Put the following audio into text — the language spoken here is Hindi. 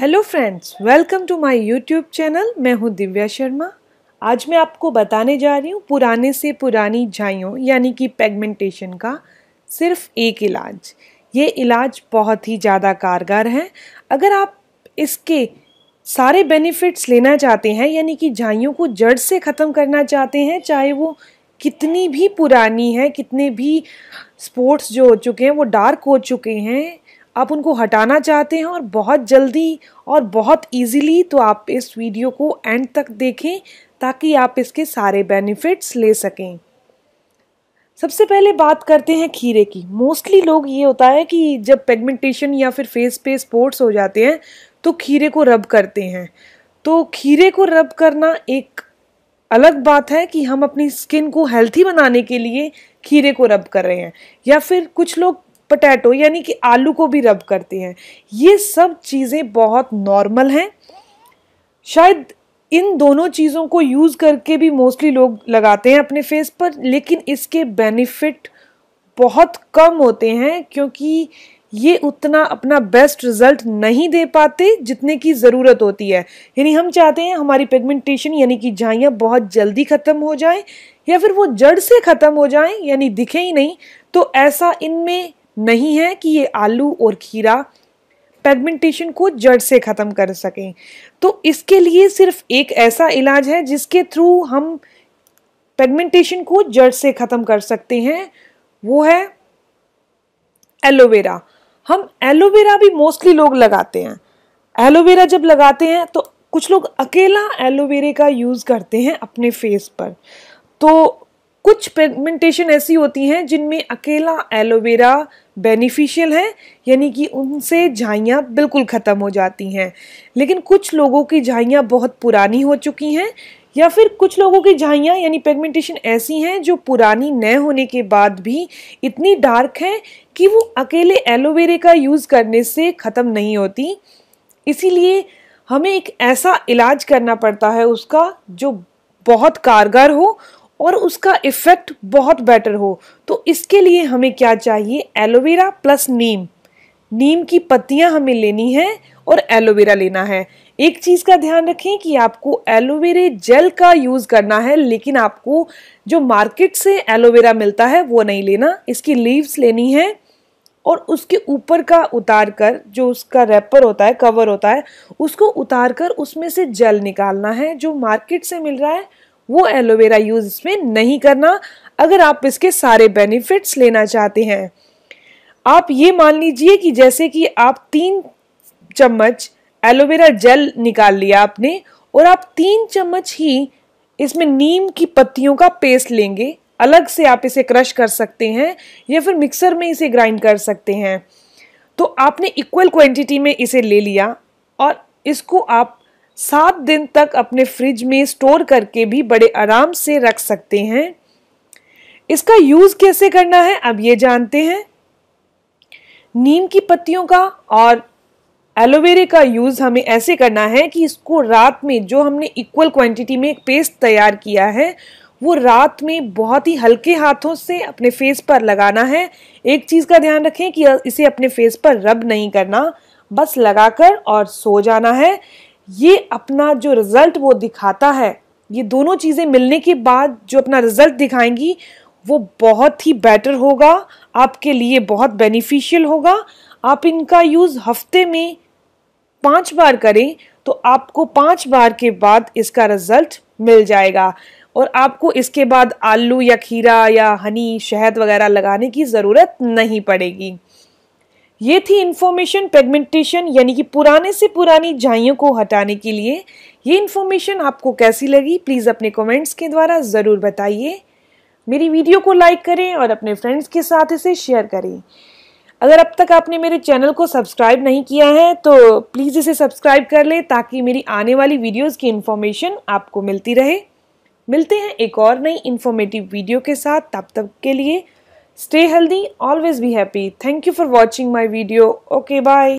Hello friends welcome to my YouTube channel मैं हूं दिव्या शर्मा आज मैं आपको बताने जा रही हूं पुराने से पुरानी झाइयों यानी कि पेगमेंटेशन का सिर्फ एक इलाज ये इलाज बहुत ही ज़्यादा कारगर है अगर आप इसके सारे बेनिफिट्स लेना चाहते हैं यानी कि झाइयों को जड़ से ख़त्म करना चाहते हैं चाहे वो कितनी भी पुरानी है कितने भी स्पोर्ट्स जो हो चुके हैं वो डार्क हो चुके हैं आप उनको हटाना चाहते हैं और बहुत जल्दी और बहुत इजीली तो आप इस वीडियो को एंड तक देखें ताकि आप इसके सारे बेनिफिट्स ले सकें सबसे पहले बात करते हैं खीरे की मोस्टली लोग ये होता है कि जब पेगमेंटेशन या फिर फेस पे स्पोर्ट्स हो जाते हैं तो खीरे को रब करते हैं तो खीरे को रब करना एक अलग बात है कि हम अपनी स्किन को हेल्थी बनाने के लिए खीरे को रब कर रहे हैं या फिर कुछ लोग पटैटो यानी कि आलू को भी रब करते हैं ये सब चीज़ें बहुत नॉर्मल हैं शायद इन दोनों चीज़ों को यूज़ करके भी मोस्टली लोग लगाते हैं अपने फेस पर लेकिन इसके बेनिफिट बहुत कम होते हैं क्योंकि ये उतना अपना बेस्ट रिजल्ट नहीं दे पाते जितने की ज़रूरत होती है यानी हम चाहते हैं हमारी पिगमेंटेशन यानी कि झाइयाँ बहुत जल्दी ख़त्म हो जाएं या फिर वो जड़ से ख़त्म हो जाएं यानी दिखे ही नहीं तो ऐसा इनमें नहीं है कि ये आलू और खीरा पेगमेंटेशन को जड़ से ख़त्म कर सकें तो इसके लिए सिर्फ एक ऐसा इलाज है जिसके थ्रू हम पेगमेंटेशन को जड़ से ख़त्म कर सकते हैं वो है एलोवेरा हम एलोवेरा भी मोस्टली लोग लगाते हैं एलोवेरा जब लगाते हैं तो कुछ लोग अकेला एलोवेरे का यूज़ करते हैं अपने फेस पर तो कुछ पिगमेंटेशन ऐसी होती हैं जिनमें अकेला एलोवेरा बेनिफिशियल है यानी कि उनसे झाइयाँ बिल्कुल ख़त्म हो जाती हैं लेकिन कुछ लोगों की झाइयाँ बहुत पुरानी हो चुकी हैं या फिर कुछ लोगों की झाइयाँ यानी पेगमेंटेशन ऐसी हैं जो पुरानी न होने के बाद भी इतनी डार्क हैं कि वो अकेले एलोवेरे का यूज़ करने से ख़त्म नहीं होती इसीलिए हमें एक ऐसा इलाज करना पड़ता है उसका जो बहुत कारगर हो और उसका इफ़ेक्ट बहुत बेटर हो तो इसके लिए हमें क्या चाहिए एलोवेरा प्लस नीम नीम की पत्तियां हमें लेनी है और एलोवेरा लेना है एक चीज़ का ध्यान रखें कि आपको एलोवेरा जेल का यूज़ करना है लेकिन आपको जो मार्केट से एलोवेरा मिलता है वो नहीं लेना इसकी लीव्स लेनी है और उसके ऊपर का उतार कर जो उसका रैपर होता है कवर होता है उसको उतार कर उसमें से जेल निकालना है जो मार्केट से मिल रहा है वो एलोवेरा यूज़ इसमें नहीं करना अगर आप इसके सारे बेनिफिट्स लेना चाहते हैं आप ये मान लीजिए कि जैसे कि आप तीन चम्मच एलोवेरा जेल निकाल लिया आपने और आप तीन चम्मच ही इसमें नीम की पत्तियों का पेस्ट लेंगे अलग से आप इसे क्रश कर सकते हैं या फिर मिक्सर में इसे ग्राइंड कर सकते हैं तो आपने इक्वल क्वांटिटी में इसे ले लिया और इसको आप सात दिन तक अपने फ्रिज में स्टोर करके भी बड़े आराम से रख सकते हैं इसका यूज कैसे करना है अब ये जानते हैं नीम की पत्तियों का और एलोवेरे का यूज़ हमें ऐसे करना है कि इसको रात में जो हमने इक्वल क्वांटिटी में एक पेस्ट तैयार किया है वो रात में बहुत ही हल्के हाथों से अपने फेस पर लगाना है एक चीज़ का ध्यान रखें कि इसे अपने फेस पर रब नहीं करना बस लगाकर और सो जाना है ये अपना जो रिजल्ट वो दिखाता है ये दोनों चीज़ें मिलने के बाद जो अपना रिजल्ट दिखाएंगी वो बहुत ही बेटर होगा आपके लिए बहुत बेनिफिशियल होगा आप इनका यूज़ हफ्ते में पांच बार करें तो आपको पांच बार के बाद इसका रिज़ल्ट मिल जाएगा और आपको इसके बाद आलू या खीरा या हनी शहद वगैरह लगाने की ज़रूरत नहीं पड़ेगी ये थी इन्फॉर्मेशन पेगमेंटेशन यानी कि पुराने से पुरानी झाइयों को हटाने के लिए ये इन्फॉर्मेशन आपको कैसी लगी प्लीज़ अपने कमेंट्स के द्वारा ज़रूर बताइए मेरी वीडियो को लाइक करें और अपने फ्रेंड्स के साथ इसे शेयर करें अगर अब तक आपने मेरे चैनल को सब्सक्राइब नहीं किया है तो प्लीज़ इसे सब्सक्राइब कर लें ताकि मेरी आने वाली वीडियोज़ की इन्फॉर्मेशन आपको मिलती रहे मिलते हैं एक और नई इन्फॉर्मेटिव वीडियो के साथ तब तक के लिए Stay healthy, always be happy. Thank you for watching my video. Okay, bye.